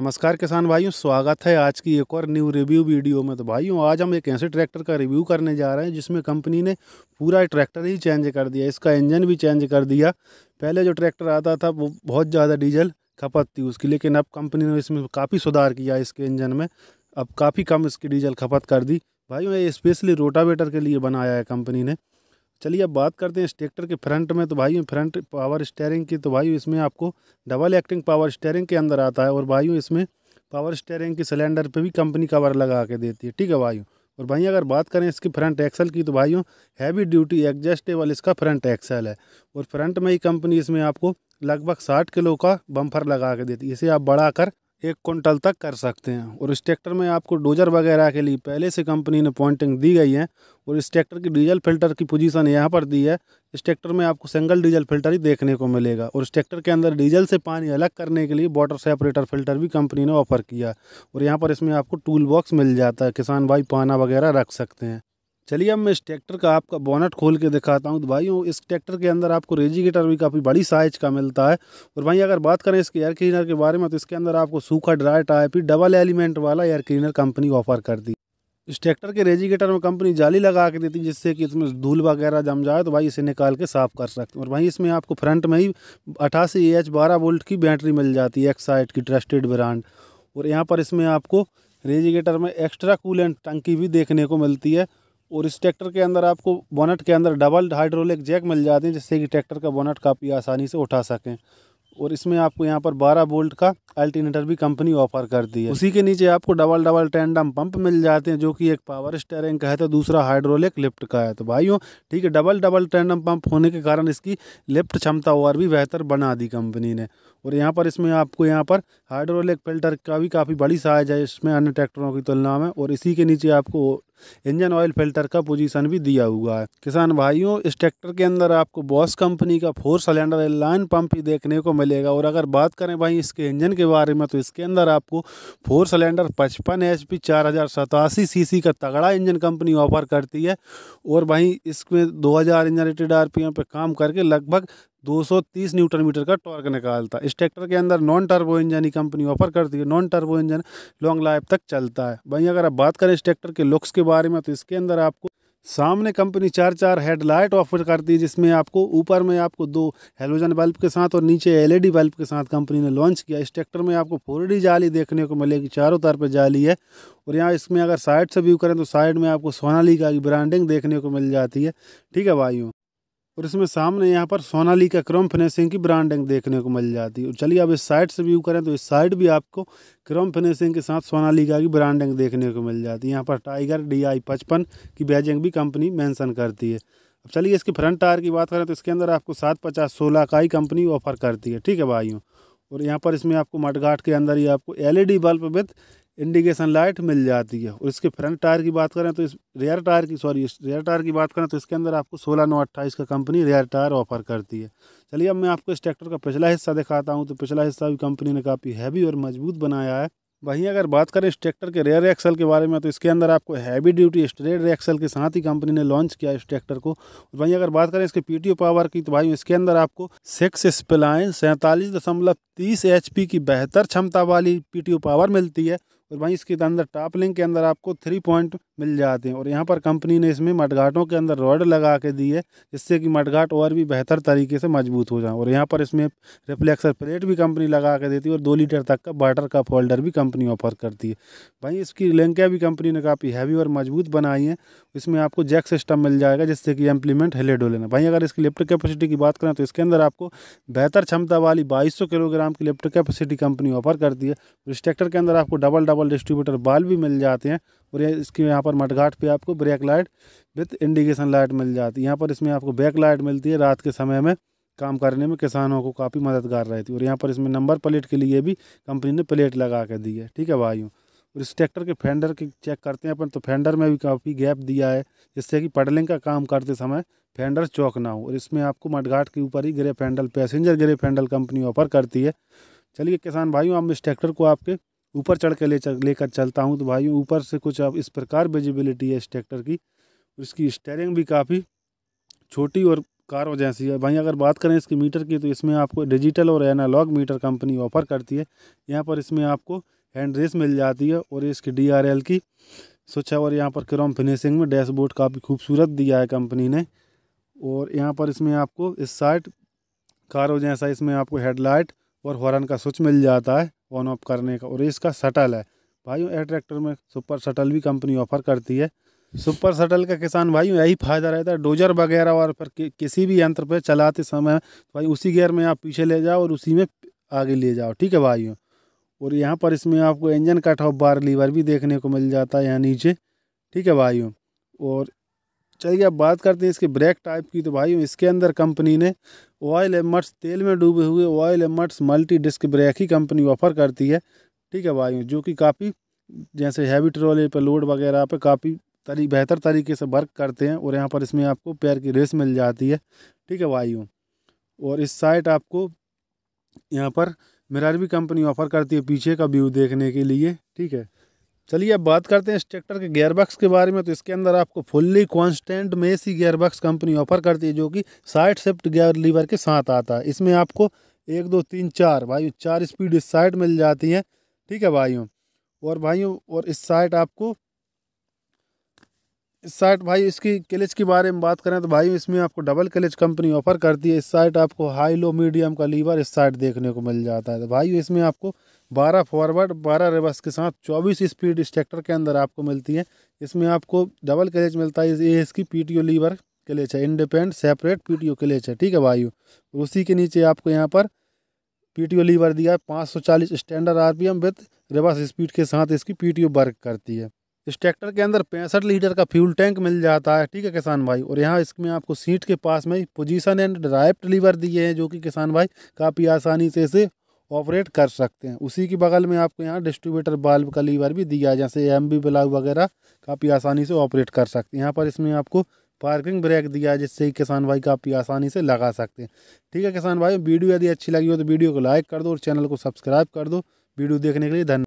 नमस्कार किसान भाइयों स्वागत है आज की एक और न्यू रिव्यू वीडियो में तो भाइयों आज हम एक ऐसे ट्रैक्टर का रिव्यू करने जा रहे हैं जिसमें कंपनी ने पूरा ट्रैक्टर ही चेंज कर दिया इसका इंजन भी चेंज कर दिया पहले जो ट्रैक्टर आता था वो बहुत ज़्यादा डीजल खपत थी उसकी लेकिन अब कंपनी ने इसमें काफ़ी सुधार किया इसके इंजन में अब काफ़ी कम इसकी डीजल खपत कर दी भाइयों ये स्पेशली रोटावेटर के लिए बनाया है कंपनी ने चलिए अब बात करते हैं इस ट्रैक्टर के फ्रंट में तो भाई फ्रंट पावर स्टेयरिंग की तो भाई इसमें आपको डबल एक्टिंग पावर स्टेयरिंग के अंदर आता है और भाइयों इसमें पावर स्टेयरिंग की सिलेंडर पे भी कंपनी कवर लगा के देती है ठीक है भाइयों और भाई अगर बात करें इसकी फ्रंट एक्सल की तो भाइयों हैवी ड्यूटी एडजस्टेबल इसका फ्रंट एक्सल है और फ्रंट में ही कंपनी इसमें आपको लगभग साठ किलो का बम्फर लगा के देती है इसे आप बढ़ाकर एक कुंटल तक कर सकते हैं और इस ट्रैक्टर में आपको डोजर वगैरह के लिए पहले से कंपनी ने पॉइंटिंग दी गई है और इस ट्रैक्टर की डीजल फिल्टर की पोजीशन यहाँ पर दी है इस ट्रैक्टर में आपको सिंगल डीजल फिल्टर ही देखने को मिलेगा और इस ट्रैक्टर के अंदर डीजल से पानी अलग करने के लिए वाटर सेपरेटर फिल्टर भी कंपनी ने ऑफर किया और यहाँ पर इसमें आपको टूल बॉक्स मिल जाता है किसान भाई पाना वगैरह रख सकते हैं चलिए अब मैं इस ट्रैक्टर का आपका बोनट खोल के दिखाता हूँ तो भाई इस ट्रैक्टर के अंदर आपको रेजिगेटर भी काफ़ी बड़ी साइज का मिलता है और भाई अगर बात करें इसके एयर क्लीनर के बारे में तो इसके अंदर आपको सूखा ड्राई टाइप ही डबल एलिमेंट वाला एयर क्लीनर कंपनी ऑफर करती इस ट्रैक्टर के रेजिगेटर में कंपनी जाली लगा के देती जिससे कि इसमें धूल वगैरह जम जाए तो भाई इसे निकाल के साफ़ कर सकते हैं और भाई इसमें आपको फ्रंट में ही अठासी एच बारह वोल्ट की बैटरी मिल जाती है एक्साइड की ट्रस्टेड ब्रांड और यहाँ पर इसमें आपको रेजिगेटर में एक्स्ट्रा कूलेंट टंकी भी देखने को मिलती है और इस ट्रैक्टर के अंदर आपको बोनट के अंदर डबल हाइड्रोलिक जैक मिल जाते हैं जिससे कि ट्रैक्टर का बोनट काफ़ी आसानी से उठा सकें और इसमें आपको यहाँ पर 12 बोल्ट का अल्टीनेटर भी कंपनी ऑफर करती है उसी के नीचे आपको डबल डबल टेंडम पंप मिल जाते हैं जो कि एक पावर स्टेयरिंग का है तो दूसरा हाइड्रोलिक लिफ्ट का है तो भाइयों ठीक है डबल डबल टेंडम पंप होने के कारण इसकी लिफ्ट क्षमता और भी बेहतर बना दी कंपनी ने और यहाँ पर इसमें आपको यहाँ पर हाइड्रोलिक फिल्टर का भी काफ़ी बड़ी साइज है इसमें अन्य ट्रैक्टरों की तुलना में और इसी के नीचे आपको इंजन ऑयल फिल्टर का पोजीशन भी दिया हुआ है किसान भाइयों इस ट्रैक्टर के अंदर आपको बॉस कंपनी का फोर सिलेंडर लाइन पंप ही देखने को मिलेगा और अगर बात करें भाई इसके इंजन के के बारे में तो इसके अंदर आपको फोर सिलेंडर पचपन एच पी चार हज़ार सतासी सी सी का तगड़ा इंजन कंपनी ऑफर करती है और वहीं इसमें 2000 engine rated R P M पर काम करके लगभग 230 न्यूटन मीटर का टॉर्क निकालता है इस ट्रैक्टर के अंदर नॉन टर्बो इंजन ही कंपनी ऑफर करती है non turbo engine long life तक चलता है वहीं अगर आप बात करें इस ट्रैक्टर के लुक्स के बारे में तो इसके अंदर आपको सामने कंपनी चार चार हेडलाइट ऑफर करती है जिसमें आपको ऊपर में आपको दो हेलोजन बल्ब के साथ और नीचे एलईडी बल्ब के साथ कंपनी ने लॉन्च किया इस ट्रैक्टर में आपको फोर जाली देखने को मिलेगी चारों तरफ पर जाली है और यहाँ इसमें अगर साइड से व्यू करें तो साइड में आपको सोनाली का ब्रांडिंग देखने को मिल जाती है ठीक है भाइयों और इसमें सामने यहाँ पर सोनाली का क्रम फिनिशिंग की ब्रांडिंग देखने को मिल जाती है और चलिए अब इस साइड से व्यू करें तो इस साइड भी आपको क्रम फिनिशिंग के साथ सोनाली का की ब्रांडिंग देखने को मिल जाती है यहाँ पर टाइगर डी आई पचपन की बैजिंग भी कंपनी मेंशन करती है अब चलिए इसके फ्रंट टायर की बात करें तो इसके अंदर आपको सात पचास सोलह का ही कंपनी ऑफर करती है ठीक है भाइयों और यहाँ पर इसमें आपको मटघाट के अंदर ही आपको L bulb with indication light मिल जाती है और इसके फ्रंट टायर की बात करें तो इस रेयर टायर की सॉरी रेयर टायर की बात करें तो इसके अंदर आपको सोलह नौ अट्ठाईस का कंपनी रेयर टायर ऑफर करती है चलिए अब मैं आपको इस ट्रैक्टर का पिछला हिस्सा दिखाता हूँ तो पिछला हिस्सा भी कंपनी ने काफ़ी हैवी और मजबूत बनाया है वहीं अगर बात करें इस ट्रैक्टर के रेयर एक्सल के बारे में तो इसके अंदर आपको हैवी ड्यूटी स्ट्रेट एक्सल के साथ ही कंपनी ने लॉन्च किया इस ट्रैक्टर को वहीं अगर बात करें इसके पीटीओ पावर की तो भाई इसके अंदर आपको सिक्स स्पलाइन सैंतालीस दशमलव तीस एच की बेहतर क्षमता वाली पीटीओ पावर मिलती है और तो वहीं इसके अंदर टॉप लिंक के अंदर आपको थ्री पॉइंट मिल जाते हैं और यहाँ पर कंपनी ने इसमें मटघाटों के अंदर रॉड लगा के दी है जिससे कि मटघाट और भी बेहतर तरीके से मजबूत हो जाए और यहाँ पर इसमें रिफ्लेक्सर प्लेट भी कंपनी लगा के देती है और दो लीटर तक का वाटर का फोल्डर भी कंपनी ऑफर करती है भाई इसकी लेंकें भी कंपनी ने काफ़ी हैवी और मजबूत बनाई हैं इसमें आपको जैक सिस्टम मिल जाएगा जिससे कि एम्प्लीमेंट हिले डोले ना भाई अगर इसकी लिफ्ट कैपेसिटी की बात करें तो इसके अंदर आपको बेहतर क्षमता वाली बाईस किलोग्राम की लिफ्ट कैपेसिटी कंपनी ऑफर करती है इस ट्रैक्टर के अंदर आपको डबल डबल डिस्ट्रीब्यूटर बाल भी मिल जाते हैं और इसकी यहाँ पर मटघाट पे आपको brake light with indication light मिल जाती है यहाँ पर इसमें आपको बैक लाइट मिलती है रात के समय में काम करने में किसानों को काफ़ी मददगार रहती है और यहाँ पर इसमें नंबर प्लेट के लिए भी कंपनी ने प्लेट लगा के दी है ठीक है भाइयों और इस ट्रैक्टर के फेंडर की चेक करते हैं अपन तो फेंडर में भी काफ़ी गैप दिया है जिससे कि पडलिंग का काम करते समय फेंडर चौक ना हो और इसमें आपको मटघाट के ऊपर ही grip handle passenger grip handle company offer करती है चलिए किसान भाइयों हम इस ट्रैक्टर को आपके ऊपर चढ़ के ले लेकर चलता हूँ तो भाई ऊपर से कुछ अब इस प्रकार विजिबिलिटी है इस ट्रैक्टर की इसकी स्टेयरिंग भी काफ़ी छोटी और कारों जैसी है भाई अगर बात करें इसकी मीटर की तो इसमें आपको डिजिटल और एनालॉग मीटर कंपनी ऑफर करती है यहाँ पर इसमें आपको हैंड रेस मिल जाती है और इसकी डी आर एल की स्वच्छ है और यहाँ पर क्रोम फिनिशिंग में डैशबोर्ड काफ़ी खूबसूरत दिया है कंपनी ने और यहाँ पर इसमें आपको इस साइड कारों जैसा इसमें आपको हेडलाइट और हॉर्न का स्विच मिल जाता है ऑन ऑफ करने का और इसका शटल है भाइयों एयर ट्रैक्टर में सुपर शटल भी कंपनी ऑफर करती है सुपर शटल का किसान भाइयों यही फ़ायदा रहता है डोजर वगैरह और पर कि, किसी भी यंत्र पर चलाते समय भाई उसी गेयर में आप पीछे ले जाओ और उसी में आगे ले जाओ ठीक है भाइयों और यहाँ पर इसमें आपको engine cut off bar lever भी देखने को मिल जाता है यहाँ नीचे ठीक है भाइयों और चलिए अब बात करते हैं इसके ब्रेक टाइप की तो भाई इसके अंदर कंपनी ने ऑयल एमट्स तेल में डूबे हुए oil immersed multi disc brake ही कंपनी ऑफर करती है ठीक है भाई जो कि काफ़ी जैसे हैवी ट्रॉले पर लोड वगैरह पर काफ़ी तरी बेहतर तरीके से वर्क करते हैं और यहाँ पर इसमें आपको पैर की रेस मिल जाती है ठीक है भाइयों और इस साइट आपको यहाँ पर मिरर भी कंपनी ऑफर करती है पीछे का व्यू देखने के लिए ठीक है चलिए अब बात करते हैं इस ट्रैक्टर के गेयरबॉक्स के बारे में तो इसके अंदर आपको फुल्ली में मेसी गेयरबॉक्स कंपनी ऑफर करती है जो कि साइड शिफ्ट गेयर लीवर के साथ आता है इसमें आपको एक दो तीन चार भाई चार स्पीड इस साइड मिल जाती है ठीक है भाइयों और भाइयों और इस साइड आपको इस साइट भाई इसकी क्लिच के बारे में बात करें तो भाई इसमें आपको डबल क्लिच कंपनी ऑफर करती है इस साइड आपको हाई लो मीडियम का लीवर इस साइड देखने को मिल जाता है तो भाई इसमें आपको 12 फॉरवर्ड 12 रिवर्स के साथ 24 स्पीड स्ट्रेक्टर के अंदर आपको मिलती है इसमें आपको डबल क्लिच मिलता है ये इसकी ओ लीवर क्लिच है इंडिपेंडेंट सेपरेट ओ क्लिच है ठीक है भाई उसी के नीचे आपको यहाँ पर ओ लीवर दिया है चालीस स्टैंडर्ड एम विद रिवर्स स्पीड के साथ इसकी ओ वर्क करती है इस ट्रैक्टर के अंदर पैंसठ लीटर का फ्यूल टैंक मिल जाता है ठीक है किसान भाई और यहाँ इसमें आपको सीट के पास में पोजीशन एंड ड्राइव लीवर दिए हैं जो कि किसान भाई काफ़ी आसानी से इसे ऑपरेट कर सकते हैं उसी के बगल में आपको यहाँ डिस्ट्रीब्यूटर बाल्ब का लीवर भी दिया जैसे एम बी ब्लॉक वगैरह काफ़ी आसानी से ऑपरेट कर सकते हैं यहाँ पर इसमें आपको पार्किंग ब्रेक दिया है जिससे किसान भाई काफ़ी आसानी से लगा सकते हैं ठीक है किसान भाई वीडियो यदि अच्छी लगी हो तो वीडियो को लाइक कर दो और चैनल को सब्सक्राइब कर दो वीडियो देखने के लिए धन्यवाद